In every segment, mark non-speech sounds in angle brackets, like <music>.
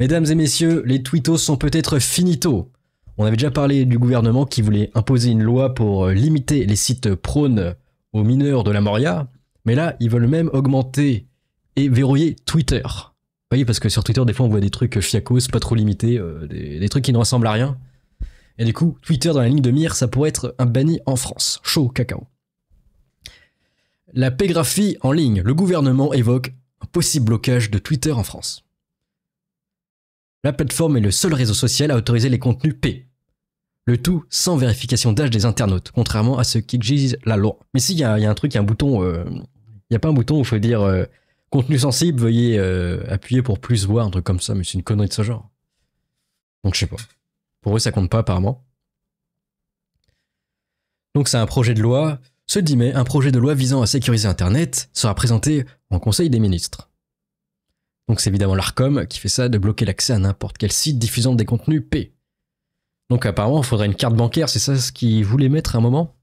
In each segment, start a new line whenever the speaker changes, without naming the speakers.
Mesdames et messieurs, les twittos sont peut-être finito. On avait déjà parlé du gouvernement qui voulait imposer une loi pour euh, limiter les sites prônes aux mineurs de la Moria, mais là, ils veulent même augmenter et verrouiller Twitter. Vous voyez, parce que sur Twitter, des fois, on voit des trucs fiacos, pas trop limités, euh, des, des, trucs qui ne ressemblent à rien. Et du coup, Twitter dans la ligne de mire, ça pourrait être un banni en France. Chaud, cacao. La pégraphie en ligne. Le gouvernement évoque un possible blocage de Twitter en France. La plateforme est le seul réseau social à autoriser les contenus P. Le tout sans vérification d'âge des internautes, contrairement à ce qu'exige la loi. Mais si, il y, a un truc, il y a un bouton. Euh, il n'y a pas un bouton où il faut dire euh, contenu sensible, veuillez euh, appuyer pour plus voir, un truc comme ça, mais c'est une connerie de ce genre. Donc je sais pas. Pour eux, ça compte pas apparemment. Donc c'est un projet de loi. Ce 10 mai, un projet de loi visant à sécuriser Internet sera présenté en Conseil des ministres. Donc c'est évidemment l'ARCOM qui fait ça, de bloquer l'accès à n'importe quel site diffusant des contenus P. Donc apparemment, il faudrait une carte bancaire, c'est ça ce qu'ils voulaient mettre à un moment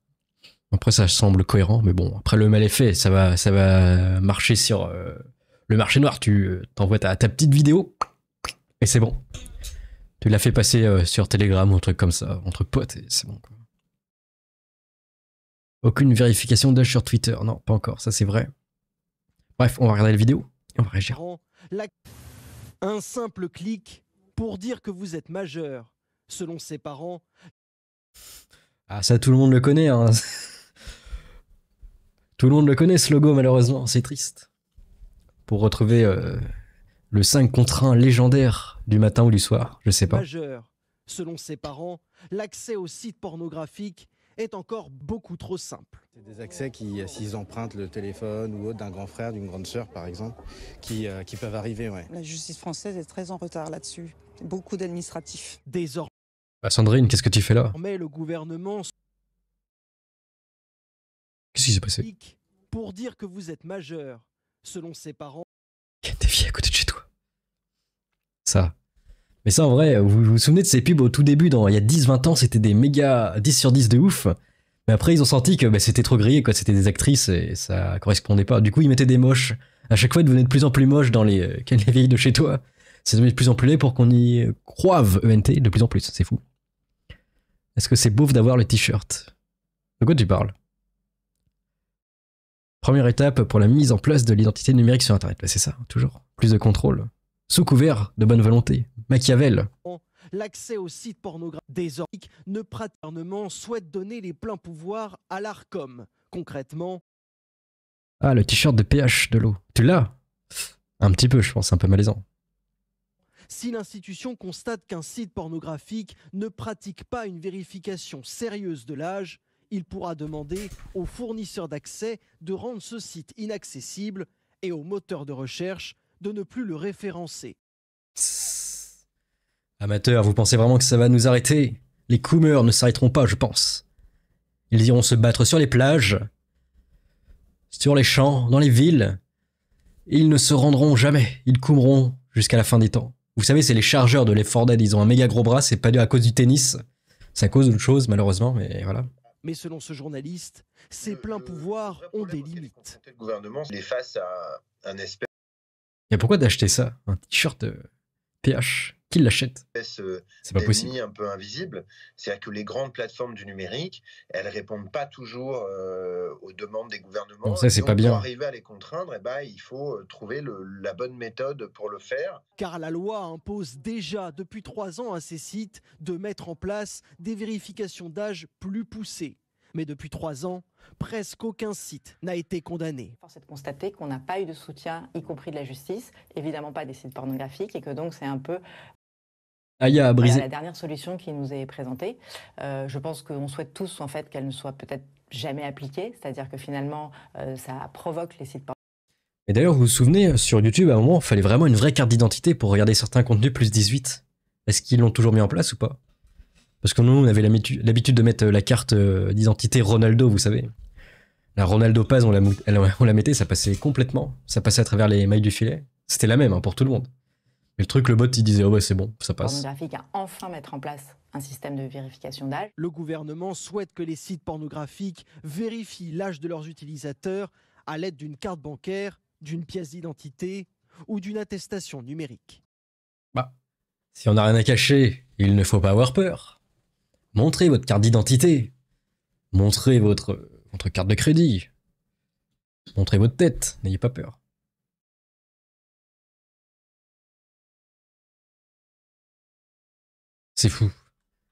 Après, ça semble cohérent, mais bon, après le mal est fait, ça va, ça va marcher sur euh, le marché noir. Tu euh, t'envoies ta, petite vidéo et c'est bon. Tu l'as fait passer euh, sur Telegram ou un truc comme ça, entre potes, et c'est bon. Aucune vérification d'âge sur Twitter, non, pas encore, ça c'est vrai. Bref, on va regarder la vidéo.
Un simple clic pour dire que vous êtes majeur, selon ses parents.
Ah, ça, tout le monde le connaît. Hein. <laughs> tout le monde le connaît, ce logo, malheureusement. C'est triste. Pour retrouver euh, le 5 contre 1 légendaire du matin ou du soir, je sais pas.
Majeur, selon ses parents, l'accès au site pornographique est encore beaucoup trop simple. C'est des accès qui, euh, s'ils empruntent le téléphone ou autre d'un grand frère, d'une grande sœur par exemple, qui, euh, qui peuvent arriver. Ouais. La justice française est très en retard là-dessus. Beaucoup d'administratifs. Désormais.
Bah, Sandrine, qu'est-ce que tu fais là
Mais le gouvernement. Qu'est-ce qui s'est passé Pour dire que vous êtes majeur, selon ses parents. Il y à côté de chez toi.
Ça, mais ça, en vrai, vous, vous souvenez de ces pubs au tout début, dans, il y a 10-20 ans, c'était des méga 10 sur 10 de ouf. Mais après, ils ont senti que bah, c'était trop grillé, quoi. C'était des actrices et ça correspondait pas. Du coup, ils mettaient des moches. À chaque fois, ils devenaient de plus en plus moches dans les, euh, <laughs> vieilles de chez toi. C'est devenu de plus en plus laid pour qu'on y croive ENT de plus en plus. C'est fou. Est-ce que c'est beauf d'avoir le t-shirt De quoi tu parles Première étape pour la mise en place de l'identité numérique sur Internet. Bah, c'est ça, toujours. Plus de contrôle sous couvert de bonne volonté. Machiavel.
L'accès aux sites pornographiques désormais ne praternement souhaite donner les pleins pouvoirs à l'ARCOM. Concrètement.
Ah, le t-shirt de pH de l'eau. Tu l'as Un petit peu, je pense, un peu malaisant.
Si l'institution constate qu'un site pornographique ne pratique pas une vérification sérieuse de l'âge, il pourra demander aux fournisseurs d'accès de rendre ce site inaccessible et aux moteurs de recherche de ne plus le référencer.
Amateur, vous pensez vraiment que ça va nous arrêter Les coumeurs ne s'arrêteront pas, je pense. Ils iront se battre sur les plages, sur les champs, dans les villes. Ils ne se rendront jamais, ils coumeront jusqu'à la fin des temps. Vous savez, c'est les chargeurs de l'effort ils ont un méga gros bras, c'est pas dû à cause du tennis, c'est à cause d'une chose malheureusement, mais voilà.
Mais selon ce journaliste, ces pleins pouvoirs ont des limites. Le gouvernement face à un espèce
et pourquoi d'acheter ça Un t-shirt euh, PH qui l'achète euh, C'est pas possible.
un peu invisible. C'est-à-dire que les grandes plateformes du numérique, elles répondent pas toujours euh,
aux demandes des gouvernements.
Pour arriver à les contraindre, eh ben, il faut trouver la bonne méthode pour le faire. Car la loi impose déjà depuis trois ans à ces sites de mettre en place des vérifications d'âge plus poussées. Mais depuis trois ans, presque aucun site n'a été condamné. Force est de constater qu'on n'a pas eu de soutien, y compris de la justice, évidemment pas des sites pornographiques, et que donc c'est un peu Aïe la dernière solution qui nous est présentée, euh, je pense qu'on souhaite tous en fait qu'elle ne soit peut-être jamais appliquée, c'est-à-dire que finalement euh,
ça provoque les sites. pornographiques. Et d'ailleurs, vous vous souvenez, euh, sur YouTube, à un moment, il fallait vraiment une vraie carte d'identité pour regarder certains contenus plus 18. Est-ce qu'ils l'ont toujours mis en place ou pas parce que nous, on avait l'habitude de mettre euh, la carte euh, d'identité Ronaldo, vous savez. La Ronaldo Paz, on la, mettait, ça passait complètement. Ça passait à travers les mailles du filet. C'était la même hein, pour tout le monde. Mais le truc, le bot, il disait, oh c'est bon, ça passe.
mettre en place un système de vérification Le gouvernement souhaite que les sites pornographiques vérifient l'âge de leurs utilisateurs à l'aide d'une carte bancaire, d'une pièce d'identité ou d'une attestation numérique.
Bah, si on n'a rien à cacher, il ne faut pas avoir peur. Montrez votre carte d'identité. Montrez votre, carte de crédit.
Montrez votre tête, n'ayez pas peur. C'est fou.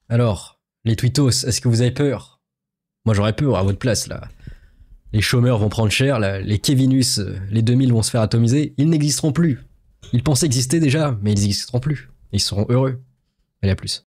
Alors, les twittos,
est-ce que vous avez peur Moi j'aurais peur à votre place là. Les chômeurs vont prendre cher, les Kevinus, euh, les 2000 vont se faire atomiser, ils n'existeront plus. Ils pensaient exister déjà, mais ils n'existeront plus. Ils seront heureux. Allez à plus.